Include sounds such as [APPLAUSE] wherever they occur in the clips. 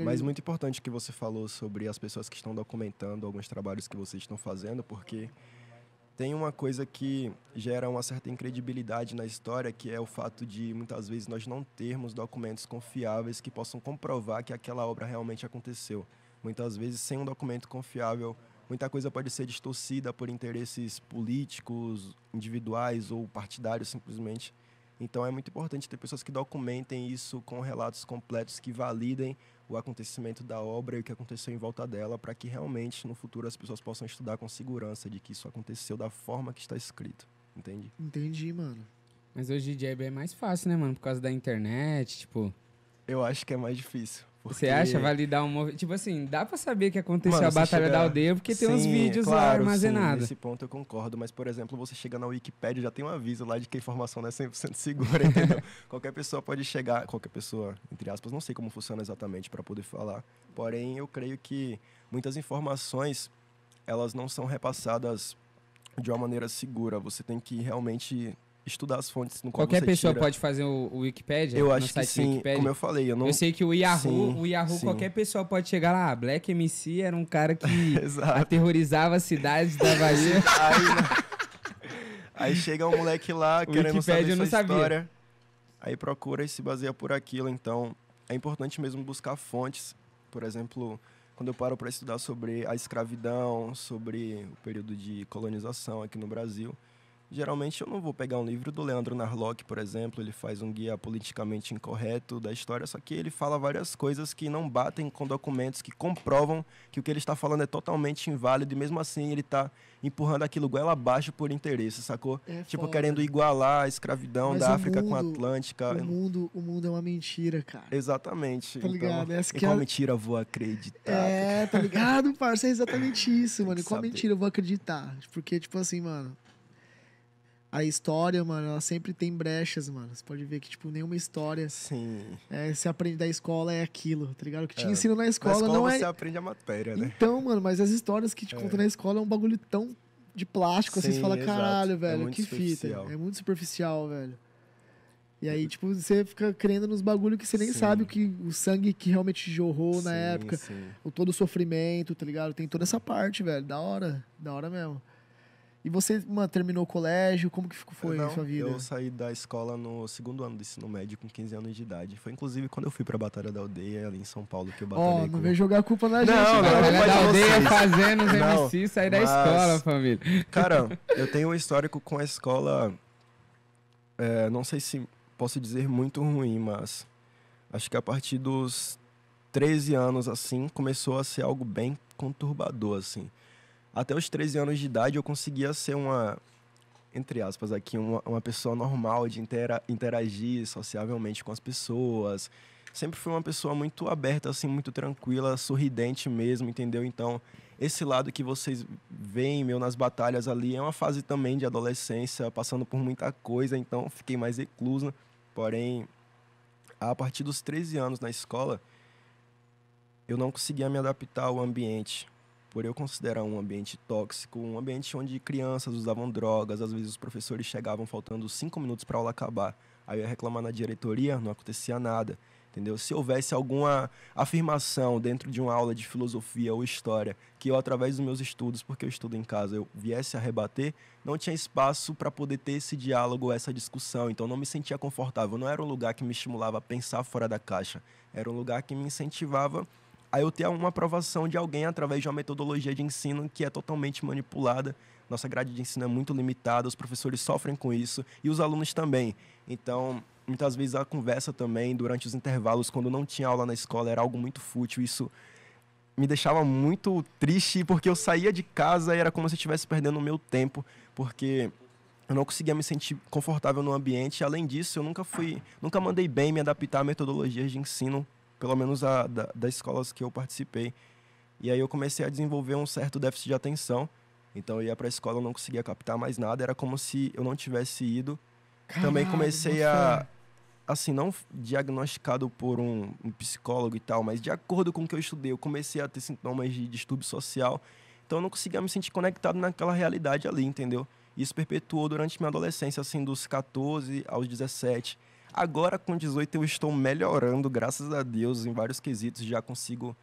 Uhum. Mas muito importante que você falou sobre as pessoas que estão documentando alguns trabalhos que vocês estão fazendo, porque tem uma coisa que gera uma certa incredibilidade na história, que é o fato de muitas vezes nós não termos documentos confiáveis que possam comprovar que aquela obra realmente aconteceu. Muitas vezes, sem um documento confiável, muita coisa pode ser distorcida por interesses políticos, individuais ou partidários simplesmente. Então é muito importante ter pessoas que documentem isso com relatos completos que validem o acontecimento da obra e o que aconteceu em volta dela, para que realmente no futuro as pessoas possam estudar com segurança de que isso aconteceu da forma que está escrito. Entende? Entendi, mano. Mas hoje em dia é mais fácil, né, mano? Por causa da internet, tipo. Eu acho que é mais difícil. Porque... Você acha? validar dar um movimento. Tipo assim, dá pra saber que aconteceu Mano, a Batalha chega... da Aldeia, porque sim, tem uns vídeos claro, lá armazenados. Nesse ponto eu concordo, mas, por exemplo, você chega na Wikipedia já tem um aviso lá de que a informação não é 100% segura, [LAUGHS] entendeu? qualquer pessoa pode chegar, qualquer pessoa, entre aspas, não sei como funciona exatamente para poder falar. Porém, eu creio que muitas informações elas não são repassadas de uma maneira segura. Você tem que realmente estudar as fontes no qual Qualquer pessoa tira. pode fazer o, o Wikipedia? Eu acho que sim, Wikipedia. como eu falei. Eu, não... eu sei que o Yahoo, sim, o Yahoo sim. qualquer pessoa pode chegar lá. Ah, Black MC era um cara que [LAUGHS] aterrorizava a cidade da [LAUGHS] Bahia. aí, né? aí, chega um moleque lá [LAUGHS] o querendo Wikipedia saber sua história. Aí procura e se baseia por aquilo. Então, é importante mesmo buscar fontes. Por exemplo, quando eu paro para estudar sobre a escravidão, sobre o período de colonização aqui no Brasil Geralmente eu não vou pegar um livro do Leandro Narlock, por exemplo, ele faz um guia politicamente incorreto da história, só que ele fala várias coisas que não batem com documentos que comprovam que o que ele está falando é totalmente inválido e mesmo assim ele está empurrando aquilo goela abaixo por interesse, sacou? É tipo foda. querendo igualar a escravidão Mas da África mundo, com a Atlântica. O mundo, o mundo é uma mentira, cara. Exatamente. Tá então, ligado? Essa e é qual mentira eu vou acreditar? É, tá ligado, parça? É exatamente isso, mano. E qual mentira eu vou acreditar? Porque tipo assim, mano, a história, mano, ela sempre tem brechas, mano. Você pode ver que, tipo, nenhuma história. Sim. É, aprende da escola é aquilo, tá ligado? O que te é, ensina na escola, na escola não você é. Você aprende a matéria, né? Então, mano, mas as histórias que te é. contam na escola é um bagulho tão de plástico, assim, Sim, você fala, caralho, é velho, é que fita. É muito superficial, velho. E aí, é. tipo, você fica crendo nos bagulhos que você nem sim. sabe o que o sangue que realmente jorrou sim, na época, sim. o todo o sofrimento, tá ligado? Tem toda essa parte, velho, da hora, da hora mesmo. E você, mano, terminou o colégio? Como que foi a sua vida? Eu saí da escola no segundo ano do ensino médio, com 15 anos de idade. Foi inclusive quando eu fui pra Batalha da Aldeia, ali em São Paulo, que eu batalhei. Ó, oh, não com... veio jogar a culpa na não, gente, não. Batalha da Aldeia fazendo os MC sair mas... da escola, família. Cara, [LAUGHS] eu tenho um histórico com a escola. É, não sei se posso dizer muito ruim, mas acho que a partir dos 13 anos, assim, começou a ser algo bem conturbador, assim até os 13 anos de idade eu conseguia ser uma, entre aspas aqui, uma, uma pessoa normal de intera interagir sociavelmente com as pessoas. Sempre fui uma pessoa muito aberta, assim, muito tranquila, sorridente mesmo, entendeu? Então, esse lado que vocês veem meu nas batalhas ali é uma fase também de adolescência, passando por muita coisa, então fiquei mais reclusa. Porém, a partir dos 13 anos na escola, eu não conseguia me adaptar ao ambiente por eu considerar um ambiente tóxico, um ambiente onde crianças usavam drogas, às vezes os professores chegavam faltando cinco minutos para a aula acabar. Aí eu ia reclamar na diretoria, não acontecia nada, entendeu? Se houvesse alguma afirmação dentro de uma aula de filosofia ou história que eu, através dos meus estudos, porque eu estudo em casa, eu viesse a rebater, não tinha espaço para poder ter esse diálogo, essa discussão. Então não me sentia confortável. Não era um lugar que me estimulava a pensar fora da caixa. Era um lugar que me incentivava a eu ter uma aprovação de alguém através de uma metodologia de ensino que é totalmente manipulada. Nossa grade de ensino é muito limitada, os professores sofrem com isso e os alunos também. Então, muitas vezes a conversa também durante os intervalos, quando não tinha aula na escola, era algo muito fútil. Isso me deixava muito triste porque eu saía de casa e era como se eu estivesse perdendo o meu tempo, porque eu não conseguia me sentir confortável no ambiente. Além disso, eu nunca fui, nunca mandei bem me adaptar a metodologias de ensino pelo menos a, da, das escolas que eu participei. E aí eu comecei a desenvolver um certo déficit de atenção. Então eu ia para a escola, eu não conseguia captar mais nada, era como se eu não tivesse ido. Caralho, Também comecei a assim, não diagnosticado por um, um psicólogo e tal, mas de acordo com o que eu estudei, eu comecei a ter sintomas de distúrbio social. Então eu não conseguia me sentir conectado naquela realidade ali, entendeu? Isso perpetuou durante minha adolescência, assim, dos 14 aos 17. Agora, com 18, eu estou melhorando, graças a Deus, em vários quesitos. Já consigo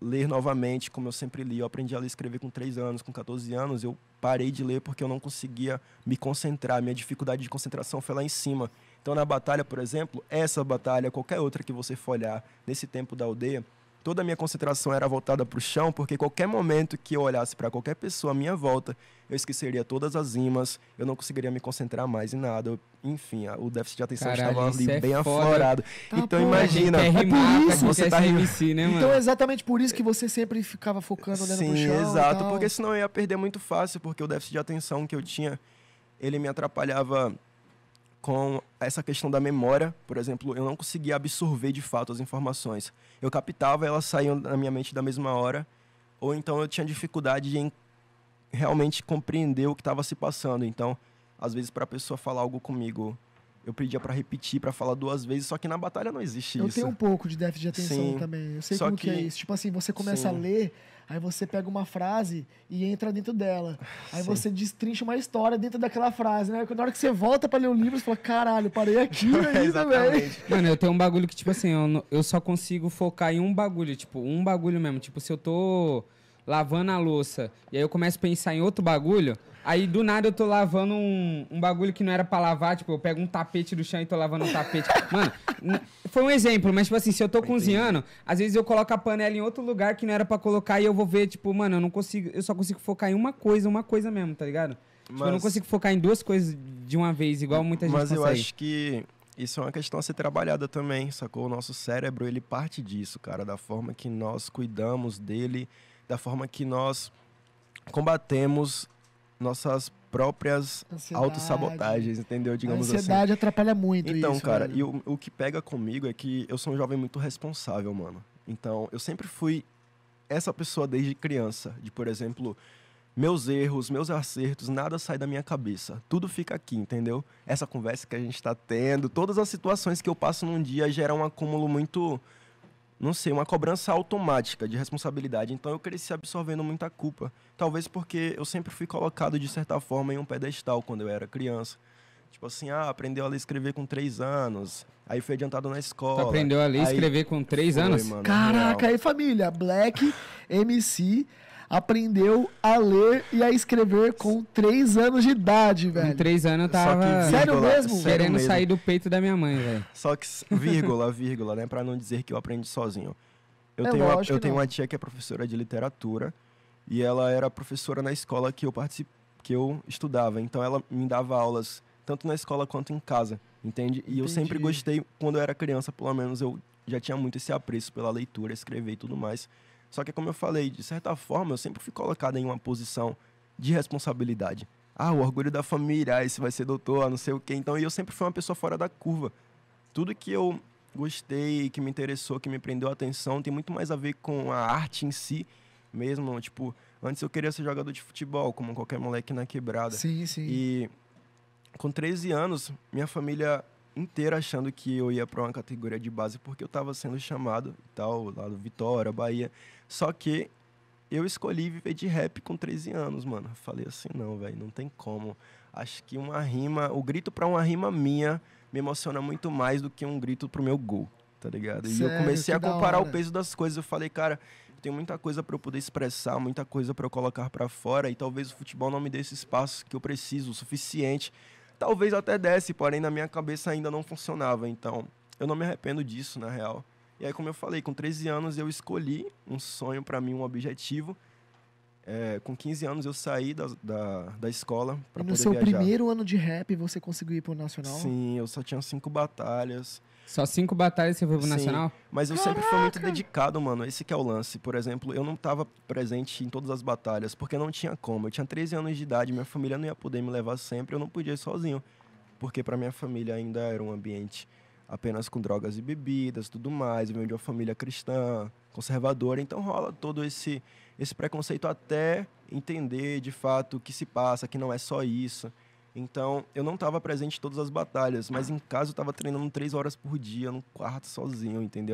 ler novamente, como eu sempre li. Eu aprendi a ler e escrever com 3 anos, com 14 anos. Eu parei de ler porque eu não conseguia me concentrar. Minha dificuldade de concentração foi lá em cima. Então, na batalha, por exemplo, essa batalha, qualquer outra que você for olhar nesse tempo da aldeia, toda a minha concentração era voltada para o chão, porque qualquer momento que eu olhasse para qualquer pessoa à minha volta, eu esqueceria todas as imas, eu não conseguiria me concentrar mais em nada. enfim, o déficit de atenção Caralho, estava ali é bem foda. aflorado. Tá então imagina, é por isso você tá MC, né, mano? Então é exatamente por isso que você sempre ficava focando olhando Sim, chão. Sim, exato, porque senão eu ia perder muito fácil, porque o déficit de atenção que eu tinha, ele me atrapalhava com essa questão da memória, por exemplo, eu não conseguia absorver de fato as informações. Eu captava, elas saíam na minha mente da mesma hora, ou então eu tinha dificuldade em realmente compreender o que estava se passando. Então, às vezes, para a pessoa falar algo comigo eu pedia para repetir, para falar duas vezes, só que na batalha não existe eu isso. Eu tenho um pouco de déficit de atenção Sim. também. Eu sei só como que... É que... é isso. Tipo assim, você começa Sim. a ler, aí você pega uma frase e entra dentro dela. Aí Sim. você destrincha uma história dentro daquela frase, né? Na hora que você volta para ler o livro, você fala, caralho, parei aqui ainda, [LAUGHS] é velho. Mano, eu tenho um bagulho que, tipo assim, eu, eu só consigo focar em um bagulho, tipo, um bagulho mesmo. Tipo, se eu tô lavando a louça, e aí eu começo a pensar em outro bagulho, aí do nada eu tô lavando um, um bagulho que não era pra lavar, tipo, eu pego um tapete do chão e tô lavando um tapete. Mano, foi um exemplo, mas tipo assim, se eu tô Entendi. cozinhando, às vezes eu coloco a panela em outro lugar que não era pra colocar e eu vou ver, tipo, mano, eu não consigo, eu só consigo focar em uma coisa, uma coisa mesmo, tá ligado? Mas... Tipo, eu não consigo focar em duas coisas de uma vez, igual muita gente Mas consegue. eu acho que isso é uma questão a ser trabalhada também, sacou? O nosso cérebro, ele parte disso, cara, da forma que nós cuidamos dele da forma que nós combatemos nossas próprias autossabotagens, entendeu? Digamos assim. A ansiedade assim. atrapalha muito Então, isso, cara, velho. e o, o que pega comigo é que eu sou um jovem muito responsável, mano. Então, eu sempre fui essa pessoa desde criança, de, por exemplo, meus erros, meus acertos, nada sai da minha cabeça. Tudo fica aqui, entendeu? Essa conversa que a gente está tendo, todas as situações que eu passo num dia geram um acúmulo muito não sei, uma cobrança automática de responsabilidade. Então eu cresci absorvendo muita culpa. Talvez porque eu sempre fui colocado, de certa forma, em um pedestal quando eu era criança. Tipo assim, ah, aprendeu a ler e escrever com três anos. Aí foi adiantado na escola. Tu aprendeu a ler e escrever com três foi, anos? Mano, Caraca, aí família, Black, MC, aprendeu a ler e a escrever com 3 anos de idade, velho. Com 3 anos eu tava. Que, vírgula, sério mesmo? Sério querendo mesmo. sair do peito da minha mãe, velho. Só que, vírgula, vírgula, né? Pra não dizer que eu aprendi sozinho. Eu, é tenho, uma, eu tenho uma tia que é professora de literatura e ela era professora na escola que eu particip... que eu estudava. Então ela me dava aulas tanto na escola quanto em casa, entende? E Entendi. eu sempre gostei, quando eu era criança, pelo menos eu já tinha muito esse apreço pela leitura, escrever e tudo mais. Só que, como eu falei, de certa forma, eu sempre fui colocado em uma posição de responsabilidade. Ah, o orgulho da família, ah, esse vai ser doutor, ah, não sei o quê. Então, eu sempre fui uma pessoa fora da curva. Tudo que eu gostei, que me interessou, que me prendeu a atenção, tem muito mais a ver com a arte em si mesmo. Tipo, antes eu queria ser jogador de futebol, como qualquer moleque na quebrada. Sim, sim. E com 13 anos, minha família inteiro achando que eu ia para uma categoria de base porque eu estava sendo chamado e tal, lá do Vitória, Bahia. Só que eu escolhi viver de rap com 13 anos, mano. Falei assim, não, velho, não tem como. Acho que uma rima, o grito para uma rima minha me emociona muito mais do que um grito pro meu gol, tá ligado? Sério? e eu comecei que a comparar o peso das coisas. Eu falei, cara, tem muita coisa para eu poder expressar, muita coisa para eu colocar para fora e talvez o futebol não me dê esse espaço que eu preciso, o suficiente Talvez até desse, porém na minha cabeça ainda não funcionava. Então, eu não me arrependo disso, na real. E aí, como eu falei, com 13 anos eu escolhi um sonho para mim, um objetivo é, com 15 anos eu saí da, da, da escola para poder viajar. No seu primeiro ano de rap você conseguiu ir pro Nacional? Sim, eu só tinha cinco batalhas. Só cinco batalhas você foi pro Sim, Nacional? Mas eu Caraca. sempre fui muito dedicado, mano. Esse que é o lance. Por exemplo, eu não tava presente em todas as batalhas, porque não tinha como. Eu tinha 13 anos de idade, minha família não ia poder me levar sempre, eu não podia ir sozinho. Porque para minha família ainda era um ambiente apenas com drogas e bebidas, tudo mais. Eu venho de uma família cristã, conservadora, então rola todo esse esse preconceito até entender de fato o que se passa, que não é só isso. Então, eu não estava presente em todas as batalhas, mas em casa eu estava treinando três horas por dia, no quarto, sozinho, entendeu?